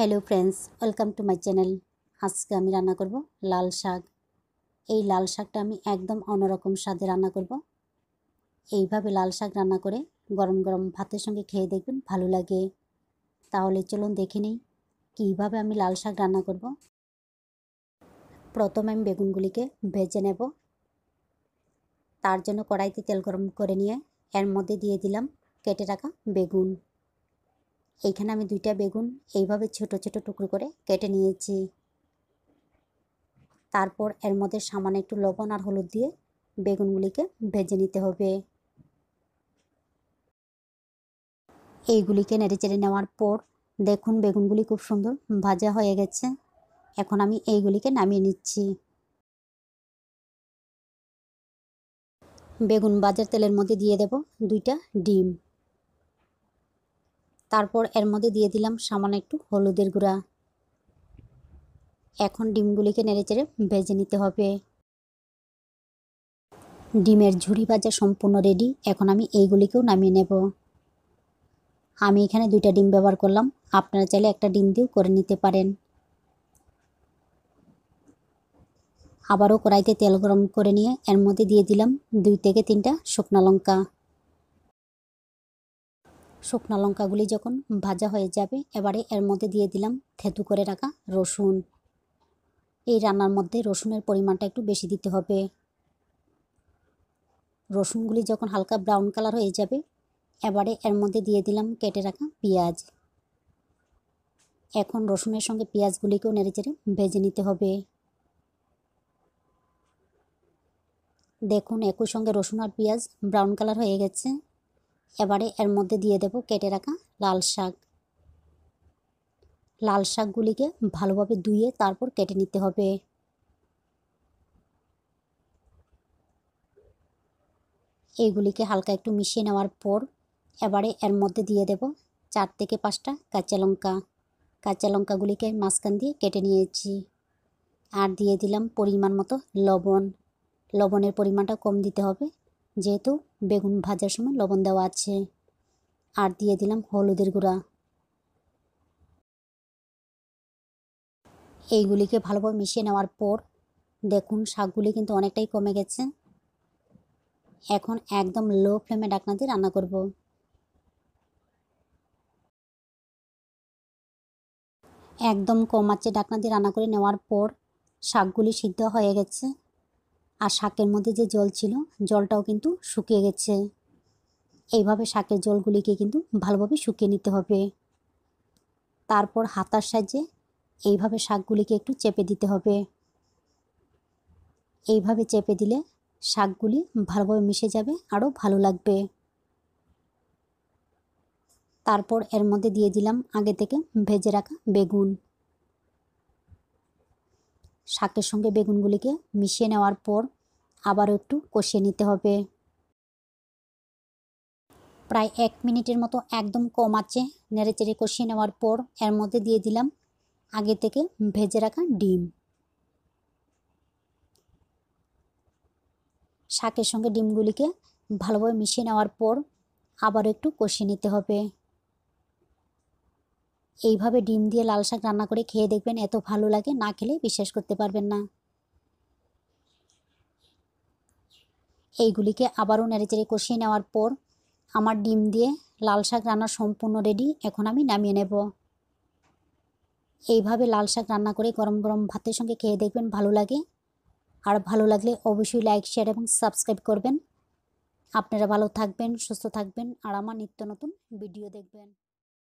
hello friends welcome to my channel আজকে আমি রান্না করব লাল শাক এই লাল শাকটা আমি একদম অন্যরকম স্বাদে রান্না করব এইভাবে লাল শাক রান্না করে গরম গরম ভাতের সঙ্গে খেয়ে দেখবেন ভালো লাগে তাহলে চলুন দেখে নিই কীভাবে আমি লাল শাক রান্না করব প্রথমে আমি বেগুনগুলিকে ভেজে নেব তার জন্য কড়াইতে তেল গরম করে নিয়ে এর মধ্যে দিয়ে দিলাম কেটে রাখা বেগুন এইখানে আমি দুইটা বেগুন এইভাবে ছোট ছোট টুকরো করে কেটে নিয়েছি তারপর এর মধ্যে সামান্য একটু লবণ আর হলুদ দিয়ে বেগুনগুলিকে ভেজে নিতে হবে এইগুলিকে নেড়ে চেড়ে নেওয়ার পর দেখুন বেগুনগুলি খুব সুন্দর ভাজা হয়ে গেছে এখন আমি এইগুলিকে নামিয়ে নিচ্ছি বেগুন বাজার তেলের মধ্যে দিয়ে দেব দুইটা ডিম তারপর এর মধ্যে দিয়ে দিলাম সামান্য একটু হলুদের গুঁড়া এখন ডিমগুলিকে নেড়েচেড়ে ভেজে নিতে হবে ডিমের ঝুড়ি ভাজা সম্পূর্ণ রেডি এখন আমি এইগুলিকেও নামিয়ে নেব আমি এখানে দুইটা ডিম ব্যবহার করলাম আপনারা চাইলে একটা ডিম দিয়েও করে নিতে পারেন আবারও কড়াইতে তেল গরম করে নিয়ে এর মধ্যে দিয়ে দিলাম দুই থেকে তিনটা শুকনা লঙ্কা শুকনা লঙ্কাগুলি যখন ভাজা হয়ে যাবে এবারে এর মধ্যে দিয়ে দিলাম থেতু করে রাখা রসুন এই রান্নার মধ্যে রসুনের পরিমাণটা একটু বেশি দিতে হবে রসুনগুলি যখন হালকা ব্রাউন কালার হয়ে যাবে এবারে এর মধ্যে দিয়ে দিলাম কেটে রাখা পেঁয়াজ এখন রসুনের সঙ্গে পেঁয়াজগুলিকেও নেড়ে চেড়ে ভেজে নিতে হবে দেখুন একই সঙ্গে রসুন আর পেঁয়াজ ব্রাউন কালার হয়ে গেছে এবারে এর মধ্যে দিয়ে দেব কেটে রাখা লাল শাক লাল শাকগুলিকে ভালোভাবে ধুয়ে তারপর কেটে নিতে হবে এইগুলিকে হালকা একটু মিশিয়ে নেওয়ার পর এবারে এর মধ্যে দিয়ে দেব চার থেকে পাঁচটা কাঁচা লঙ্কা কাঁচা লঙ্কাগুলিকে মাঝখান দিয়ে কেটে নিয়েছি আর দিয়ে দিলাম পরিমাণ মতো লবণ লবণের পরিমাণটা কম দিতে হবে যেহেতু বেগুন ভাজার সময় লবণ দেওয়া আছে আর দিয়ে দিলাম হলুদের গুঁড়া এইগুলিকে ভালোভাবে মিশিয়ে নেওয়ার পর দেখুন শাকগুলি কিন্তু অনেকটাই কমে গেছে এখন একদম লো ফ্লেমে ডাকনা দিয়ে রান্না করব একদম কম আছে ডাকনা দিয়ে রান্না করে নেওয়ার পর শাকগুলি সিদ্ধ হয়ে গেছে আর শাকের মধ্যে যে জল ছিল জলটাও কিন্তু শুকিয়ে গেছে এইভাবে শাকের জলগুলিকে কিন্তু ভালোভাবে শুকিয়ে নিতে হবে তারপর হাতার সাহায্যে এইভাবে শাকগুলিকে একটু চেপে দিতে হবে এইভাবে চেপে দিলে শাকগুলি ভালোভাবে মিশে যাবে আরও ভালো লাগবে তারপর এর মধ্যে দিয়ে দিলাম আগে থেকে ভেজে রাখা বেগুন শাকের সঙ্গে বেগুনগুলিকে মিশিয়ে নেওয়ার পর আবারও একটু কষিয়ে নিতে হবে প্রায় এক মিনিটের মতো একদম কম আছে নেড়েচেড়ে কষিয়ে নেওয়ার পর এর মধ্যে দিয়ে দিলাম আগে থেকে ভেজে রাখা ডিম শাকের সঙ্গে ডিমগুলিকে ভালোভাবে মিশিয়ে নেওয়ার পর আবার একটু কষিয়ে নিতে হবে এইভাবে ডিম দিয়ে লাল শাক রান্না করে খেয়ে দেখবেন এত ভালো লাগে না খেলে বিশ্বাস করতে পারবেন না এইগুলিকে আবারও নেড়েচেড়ে কষিয়ে নেওয়ার পর আমার ডিম দিয়ে লাল শাক রান্না সম্পূর্ণ রেডি এখন আমি নামিয়ে নেব এইভাবে লাল শাক রান্না করে গরম গরম ভাতের সঙ্গে খেয়ে দেখবেন ভালো লাগে আর ভালো লাগলে অবশ্যই লাইক শেয়ার এবং সাবস্ক্রাইব করবেন আপনারা ভালো থাকবেন সুস্থ থাকবেন আর আমার নিত্য নতুন ভিডিও দেখবেন